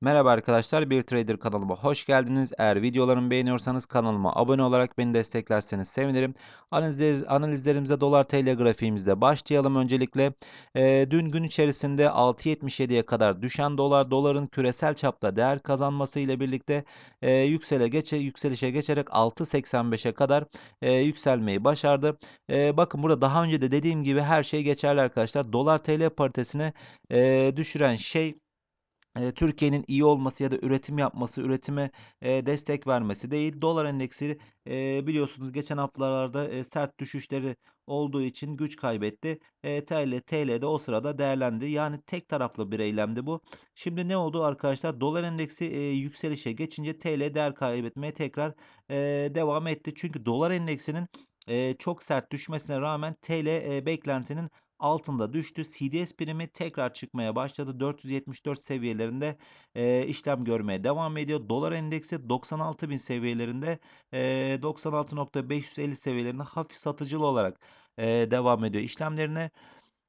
Merhaba arkadaşlar, Bir Trader kanalıma hoş geldiniz. Eğer videolarımı beğeniyorsanız kanalıma abone olarak beni desteklerseniz sevinirim. Analizler, analizlerimize dolar tl grafiğimizde başlayalım öncelikle. E, dün gün içerisinde 6.77'ye kadar düşen dolar, doların küresel çapta değer kazanması ile birlikte e, yüksele geçe, yükselişe geçerek 6.85'e kadar e, yükselmeyi başardı. E, bakın burada daha önce de dediğim gibi her şey geçerli arkadaşlar. Dolar tl paritesine e, düşüren şey e, Türkiye'nin iyi olması ya da üretim yapması, üretime e, destek vermesi değil. Dolar endeksi e, biliyorsunuz geçen haftalarda sert düşüşleri olduğu için güç kaybetti. TL, TL de o sırada değerlendi. Yani tek taraflı bir eylemdi bu. Şimdi ne oldu arkadaşlar? Dolar endeksi yükselişe geçince TL değer kaybetmeye tekrar devam etti. Çünkü dolar endeksinin çok sert düşmesine rağmen TL beklentinin altında düştü. CDS birimi tekrar çıkmaya başladı. 474 seviyelerinde e, işlem görmeye devam ediyor. Dolar endeksi 96.000 seviyelerinde e, 96.550 seviyelerinde hafif satıcılı olarak e, devam ediyor işlemlerine.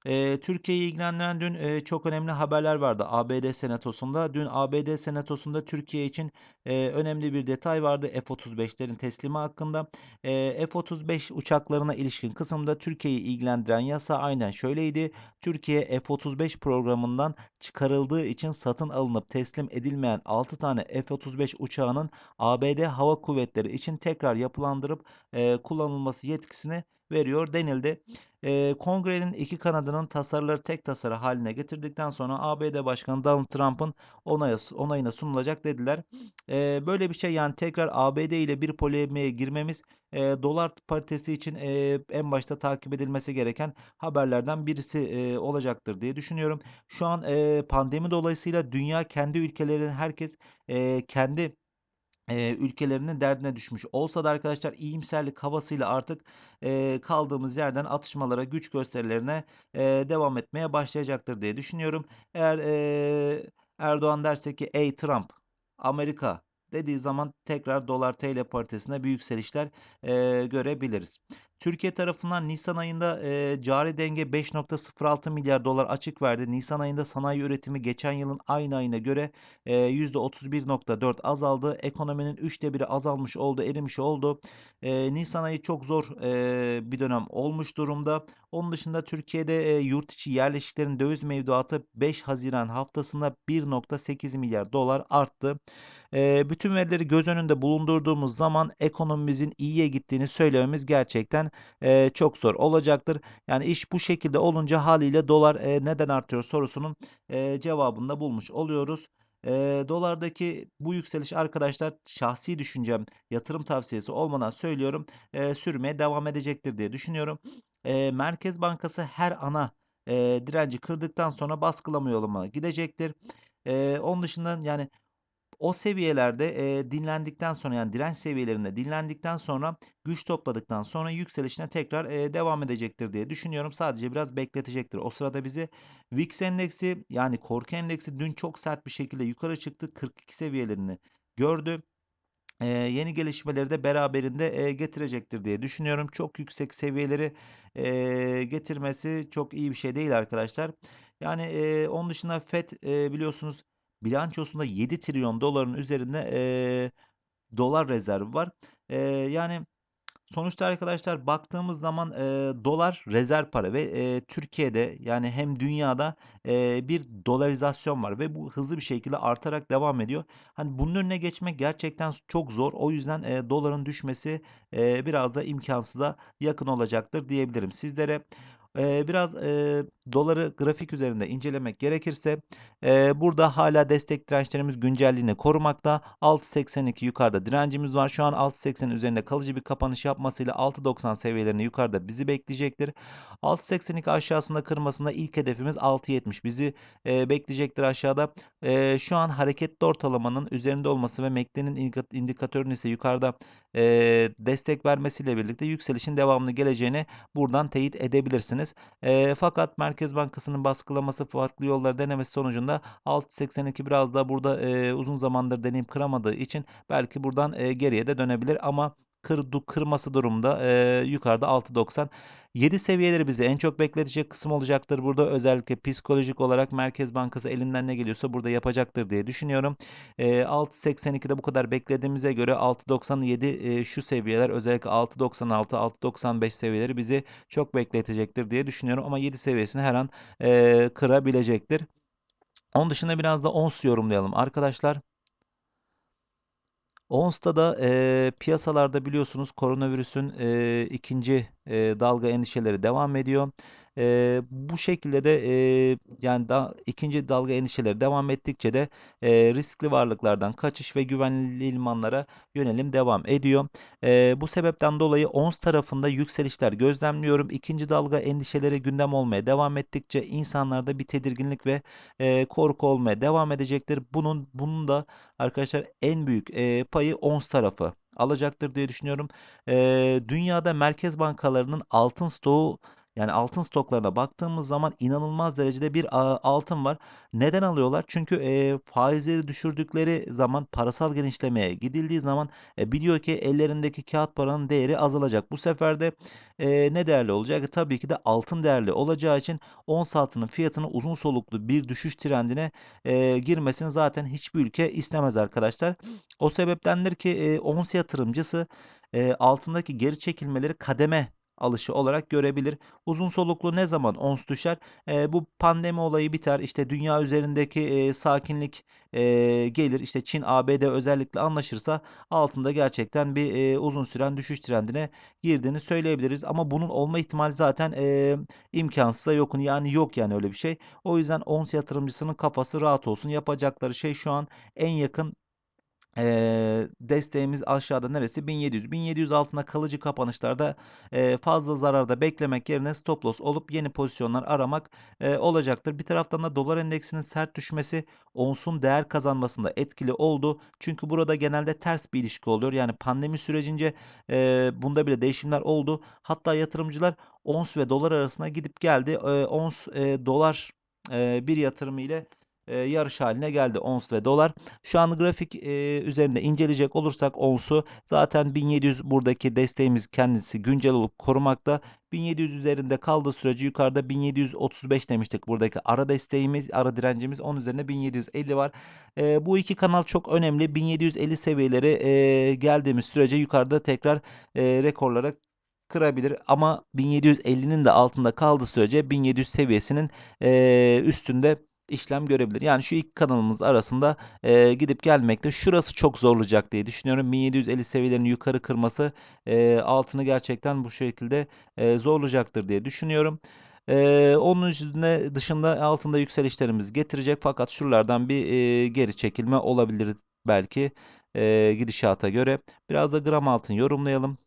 E, Türkiye'yi ilgilendiren dün e, çok önemli haberler vardı ABD Senatosu'nda. Dün ABD Senatosu'nda Türkiye için e, önemli bir detay vardı F-35'lerin teslimi hakkında. E, F-35 uçaklarına ilişkin kısımda Türkiye'yi ilgilendiren yasa aynen şöyleydi. Türkiye F-35 programından çıkarıldığı için satın alınıp teslim edilmeyen 6 tane F-35 uçağının ABD Hava Kuvvetleri için tekrar yapılandırıp e, kullanılması yetkisini veriyor denildi e, kongrenin iki kanadının tasarıları tek tasarı haline getirdikten sonra ABD Başkanı Donald Trump'ın onay, onayına sunulacak dediler. E, böyle bir şey yani tekrar ABD ile bir polemiğe girmemiz e, dolar paritesi için e, en başta takip edilmesi gereken haberlerden birisi e, olacaktır diye düşünüyorum. Şu an e, pandemi dolayısıyla dünya kendi ülkelerinin herkes e, kendi e, ülkelerinin derdine düşmüş olsa da arkadaşlar iyimserlik havasıyla artık e, kaldığımız yerden atışmalara güç gösterilerine e, devam etmeye başlayacaktır diye düşünüyorum. Eğer e, Erdoğan derse ki ey Trump Amerika dediği zaman tekrar dolar TL paritesine büyük yükselişler e, görebiliriz. Türkiye tarafından Nisan ayında e, cari denge 5.06 milyar dolar açık verdi. Nisan ayında sanayi üretimi geçen yılın aynı ayına göre e, %31.4 azaldı. Ekonominin 3'te 1'i azalmış oldu, erimiş oldu. E, Nisan ayı çok zor e, bir dönem olmuş durumda. Onun dışında Türkiye'de e, yurt içi yerleşiklerin döviz mevduatı 5 Haziran haftasında 1.8 milyar dolar arttı bütün verileri göz önünde bulundurduğumuz zaman ekonomimizin iyiye gittiğini söylememiz gerçekten çok zor olacaktır. Yani iş bu şekilde olunca haliyle dolar neden artıyor sorusunun cevabını da bulmuş oluyoruz. E, dolardaki bu yükseliş arkadaşlar şahsi düşüncem yatırım tavsiyesi olmadan söylüyorum e, sürmeye devam edecektir diye düşünüyorum. E, Merkez Bankası her ana e, direnci kırdıktan sonra baskılama yoluna gidecektir. E, onun dışında yani o seviyelerde e, dinlendikten sonra yani direnç seviyelerinde dinlendikten sonra güç topladıktan sonra yükselişine tekrar e, devam edecektir diye düşünüyorum. Sadece biraz bekletecektir. O sırada bizi VIX endeksi yani korku endeksi dün çok sert bir şekilde yukarı çıktı. 42 seviyelerini gördü. Ee, yeni gelişmeleri de beraberinde e, getirecektir diye düşünüyorum. Çok yüksek seviyeleri e, getirmesi çok iyi bir şey değil arkadaşlar. Yani e, onun dışında FED e, biliyorsunuz bilançosunda 7 trilyon doların üzerinde e, dolar rezervi var. E, yani sonuçta arkadaşlar baktığımız zaman e, dolar rezerv para ve e, Türkiye'de yani hem dünyada e, bir dolarizasyon var ve bu hızlı bir şekilde artarak devam ediyor. Hani bunun önüne geçmek gerçekten çok zor. O yüzden e, doların düşmesi e, biraz da imkansıza yakın olacaktır diyebilirim sizlere biraz e, doları grafik üzerinde incelemek gerekirse e, burada hala destek dirençlerimiz güncelliğini korumakta. 6.82 yukarıda direncimiz var. Şu an 6.80 üzerinde kalıcı bir kapanış yapmasıyla 6.90 seviyelerini yukarıda bizi bekleyecektir. 6.82 aşağısında kırmasında ilk hedefimiz 6.70 bizi e, bekleyecektir aşağıda. E, şu an hareketli ortalamanın üzerinde olması ve MACD'nin indikatörünün ise yukarıda e, destek vermesiyle birlikte yükselişin devamlı geleceğini buradan teyit edebilirsiniz alabilirsiniz. E, fakat Merkez Bankası'nın baskılaması farklı yolları denemesi sonucunda 6.82 biraz da burada e, uzun zamandır deneyim kıramadığı için belki buradan e, geriye de dönebilir ama kır, kırması durumda e, yukarıda 6.90 7 seviyeleri bizi en çok bekletecek kısım olacaktır. Burada özellikle psikolojik olarak Merkez Bankası elinden ne geliyorsa burada yapacaktır diye düşünüyorum. 6.82'de ee, bu kadar beklediğimize göre 6.97 e, şu seviyeler özellikle 6.96 6.95 seviyeleri bizi çok bekletecektir diye düşünüyorum. Ama 7 seviyesini her an e, kırabilecektir. Onun dışında biraz da ons yorumlayalım arkadaşlar. ONS'ta da e, piyasalarda biliyorsunuz koronavirüsün e, ikinci e, dalga endişeleri devam ediyor. E, bu şekilde de e, yani da, ikinci dalga endişeleri devam ettikçe de e, riskli varlıklardan kaçış ve güvenli limanlara yönelim devam ediyor. E, bu sebepten dolayı ons tarafında yükselişler gözlemliyorum. İkinci dalga endişeleri gündem olmaya devam ettikçe insanlarda bir tedirginlik ve e, korku olmaya devam edecektir. Bunun bunun da arkadaşlar en büyük e, payı ons tarafı alacaktır diye düşünüyorum. E, dünyada merkez bankalarının altın stoğu yani altın stoklarına baktığımız zaman inanılmaz derecede bir altın var. Neden alıyorlar? Çünkü e, faizleri düşürdükleri zaman parasal genişlemeye gidildiği zaman e, biliyor ki ellerindeki kağıt paranın değeri azalacak. Bu sefer de e, ne değerli olacak? E, tabii ki de altın değerli olacağı için ons altının fiyatının uzun soluklu bir düşüş trendine e, girmesini zaten hiçbir ülke istemez arkadaşlar. O sebeptendir ki e, ons yatırımcısı e, altındaki geri çekilmeleri kademe alışı olarak görebilir. Uzun soluklu ne zaman ons düşer? E, bu pandemi olayı biter. İşte dünya üzerindeki e, sakinlik e, gelir. İşte Çin ABD özellikle anlaşırsa altında gerçekten bir e, uzun süren düşüş trendine girdiğini söyleyebiliriz. Ama bunun olma ihtimali zaten e, imkansıza yokun. Yani yok yani öyle bir şey. O yüzden ons yatırımcısının kafası rahat olsun. Yapacakları şey şu an en yakın e, desteğimiz aşağıda neresi 1700 1700 altına kalıcı kapanışlarda e, fazla zararda beklemek yerine stop loss olup yeni pozisyonlar aramak e, olacaktır. Bir taraftan da dolar endeksinin sert düşmesi onsun değer kazanmasında etkili oldu. Çünkü burada genelde ters bir ilişki oluyor. Yani pandemi sürecince e, bunda bile değişimler oldu. Hatta yatırımcılar ons ve dolar arasına gidip geldi. E, ons e, dolar e, bir yatırımı ile e, yarış haline geldi ons ve dolar. Şu an grafik e, üzerinde inceleyecek olursak onsu zaten 1700 buradaki desteğimiz kendisi güncel olup korumakta. 1700 üzerinde kaldığı sürece yukarıda 1735 demiştik buradaki ara desteğimiz ara direncimiz 10 üzerine 1750 var. E, bu iki kanal çok önemli 1750 seviyeleri e, geldiğimiz sürece yukarıda tekrar e, rekorlara kırabilir ama 1750'nin de altında kaldığı sürece 1700 seviyesinin e, üstünde işlem görebilir. Yani şu iki kanalımız arasında e, gidip gelmekte. Şurası çok zorlayacak diye düşünüyorum. 1750 seviyelerini yukarı kırması e, altını gerçekten bu şekilde e, zorlayacaktır diye düşünüyorum. Ee, onun üstünde dışında altında yükselişlerimiz getirecek fakat şuralardan bir e, geri çekilme olabilir belki e, gidişata göre. Biraz da gram altın yorumlayalım.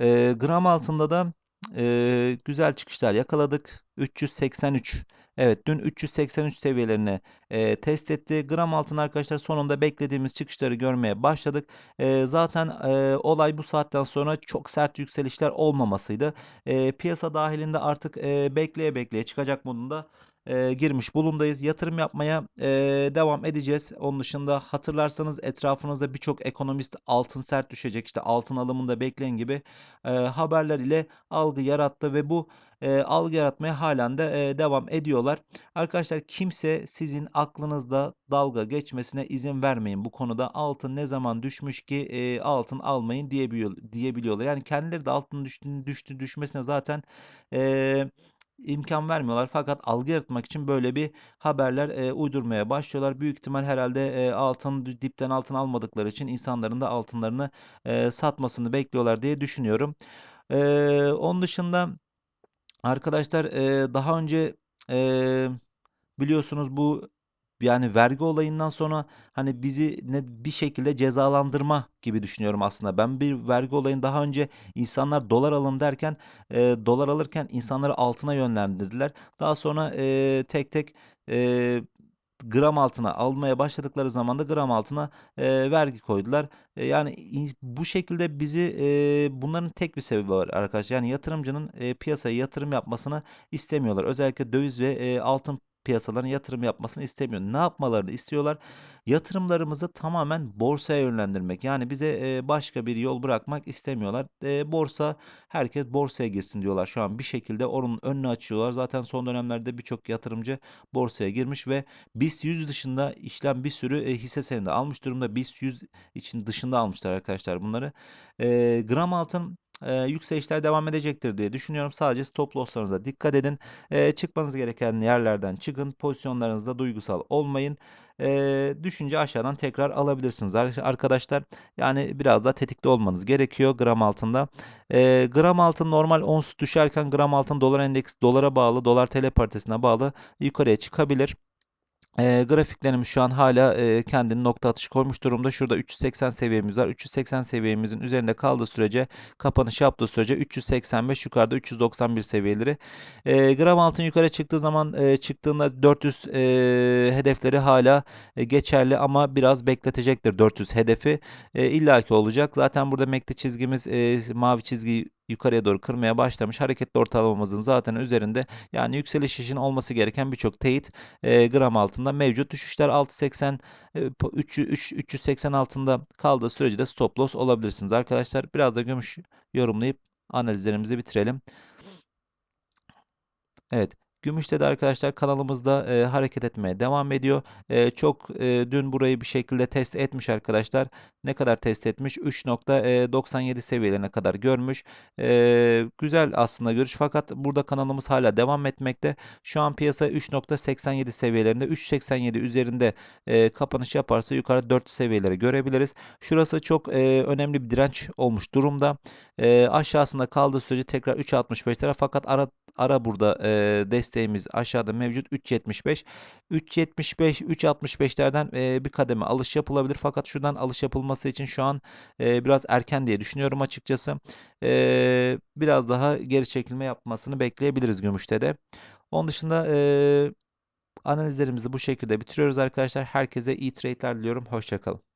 E, gram altında da e, güzel çıkışlar yakaladık. 383 Evet dün 383 seviyelerini e, test etti. Gram altın arkadaşlar sonunda beklediğimiz çıkışları görmeye başladık. E, zaten e, olay bu saatten sonra çok sert yükselişler olmamasıydı. E, piyasa dahilinde artık e, bekleye bekleye çıkacak modunda e, girmiş bulundayız. Yatırım yapmaya e, devam edeceğiz. Onun dışında hatırlarsanız etrafınızda birçok ekonomist altın sert düşecek işte altın alımında bekleyin gibi e, haberler ile algı yarattı ve bu e, algı yaratmaya halen de e, devam ediyorlar. Arkadaşlar kimse sizin aklınızda dalga geçmesine izin vermeyin. Bu konuda altın ne zaman düşmüş ki e, altın almayın diyebiliyor, diyebiliyorlar. Yani kendileri de altın düştüğünü düştü düşmesine zaten e, imkan vermiyorlar. Fakat algı yaratmak için böyle bir haberler e, uydurmaya başlıyorlar. Büyük ihtimal herhalde e, altın dipten altın almadıkları için insanların da altınlarını e, satmasını bekliyorlar diye düşünüyorum. E, onun dışında arkadaşlar e, daha önce e, biliyorsunuz bu yani vergi olayından sonra hani bizi ne bir şekilde cezalandırma gibi düşünüyorum aslında. Ben bir vergi olayını daha önce insanlar dolar alın derken e, dolar alırken insanları altına yönlendirdiler. Daha sonra e, tek tek e, gram altına almaya başladıkları zaman da gram altına e, vergi koydular. E, yani bu şekilde bizi e, bunların tek bir sebebi var arkadaşlar. Yani yatırımcının e, piyasaya yatırım yapmasını istemiyorlar. Özellikle döviz ve e, altın piyasalarına yatırım yapmasını istemiyor. Ne yapmalarını istiyorlar? Yatırımlarımızı tamamen borsaya yönlendirmek. Yani bize e, başka bir yol bırakmak istemiyorlar. E, borsa herkes borsaya girsin diyorlar şu an bir şekilde onun önünü açıyorlar. Zaten son dönemlerde birçok yatırımcı borsaya girmiş ve BIST 100 dışında işlem bir sürü e, hisse senedi almış durumda. BIST 100 için dışında almışlar arkadaşlar bunları. E, gram altın e, yükselişler devam edecektir diye düşünüyorum. Sadece stop losslarınıza dikkat edin. E, çıkmanız gereken yerlerden çıkın. Pozisyonlarınızda duygusal olmayın e, düşünce aşağıdan tekrar alabilirsiniz arkadaşlar. Yani biraz daha tetikte olmanız gerekiyor gram altında. E, gram altın normal ons düşerken gram altın dolar endeks dolara bağlı dolar tl paritesine bağlı yukarıya çıkabilir. E, grafiklerimiz şu an hala e, kendini nokta atışı koymuş durumda. Şurada 380 seviyemiz var. 380 seviyemizin üzerinde kaldığı sürece kapanış yaptığı sürece 385 yukarıda 391 seviyeleri. E, gram altın yukarı çıktığı zaman e, çıktığında 400 e, hedefleri hala e, geçerli ama biraz bekletecektir 400 hedefi. E, illaki olacak. Zaten burada mekte çizgimiz e, mavi çizgi yukarıya doğru kırmaya başlamış. Hareketli ortalamamızın zaten üzerinde yani yükseliş için olması gereken birçok teyit e, gram altında mevcut. Düşüşler 680 e, 3, 3, 380 altında kaldığı sürece de stop loss olabilirsiniz arkadaşlar. Biraz da gümüş yorumlayıp analizlerimizi bitirelim. Evet Gümüşte de arkadaşlar kanalımızda e, hareket etmeye devam ediyor. E, çok e, dün burayı bir şekilde test etmiş arkadaşlar. Ne kadar test etmiş? 3.97 e, seviyelerine kadar görmüş. E, güzel aslında görüş fakat burada kanalımız hala devam etmekte. Şu an piyasa 3.87 seviyelerinde 3.87 üzerinde e, kapanış yaparsa yukarı 4 seviyeleri görebiliriz. Şurası çok e, önemli bir direnç olmuş durumda. E, aşağısında kaldığı sürece tekrar 3.65'lere fakat ara, ara burada e, destek desteğimiz aşağıda mevcut 3.75. 3.75 3.65'lerden e, bir kademe alış yapılabilir. Fakat şuradan alış yapılması için şu an e, biraz erken diye düşünüyorum açıkçası. E, biraz daha geri çekilme yapmasını bekleyebiliriz gümüşte de. Onun dışında e, analizlerimizi bu şekilde bitiriyoruz arkadaşlar. Herkese iyi trade'ler diliyorum. Hoşçakalın.